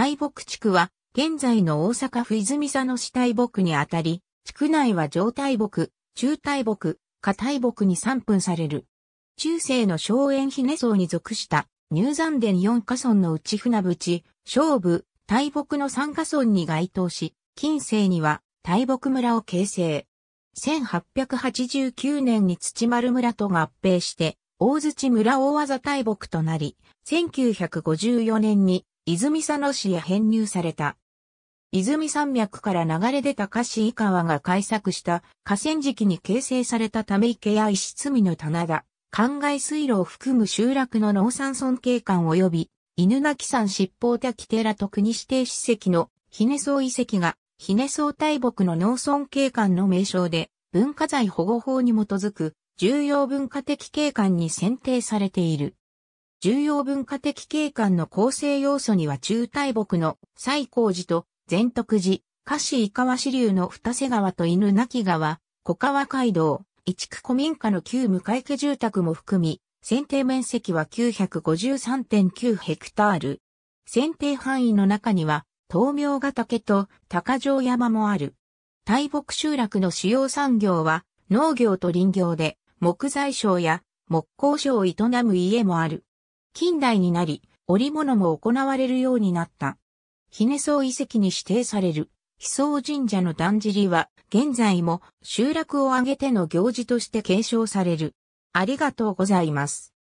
大木地区は、現在の大阪府泉佐野市大木にあたり、地区内は上大木、中大木、下大木に3分される。中世の荘園ひね層に属した、入山殿4カ村のうち船淵、勝部、大木の3カ村に該当し、近世には大木村を形成。1889年に土丸村と合併して、大槌村大技大木となり、1954年に泉佐野市へ編入された。泉山脈から流れ出た菓子井川が開削した河川敷に形成されたため池や石積みの棚田、灌漑水路を含む集落の農産村景観及び犬鳴山七宝滝寺と国指定史跡のひねソ遺跡がひねソ大木の農村景観の名称で文化財保護法に基づく重要文化的景観に選定されている。重要文化的景観の構成要素には中大木の西光寺と善徳寺、菓市井川支流の二瀬川と犬鳴川、小川街道、一区古民家の旧向家住宅も含み、選定面積は953.9ヘクタール。選定範囲の中には、東明ヶ岳と高城山もある。大木集落の主要産業は農業と林業で木材商や木工商を営む家もある。近代になり、織物も行われるようになった。ひねそう遺跡に指定される、そう神社のだんじりは、現在も集落を挙げての行事として継承される。ありがとうございます。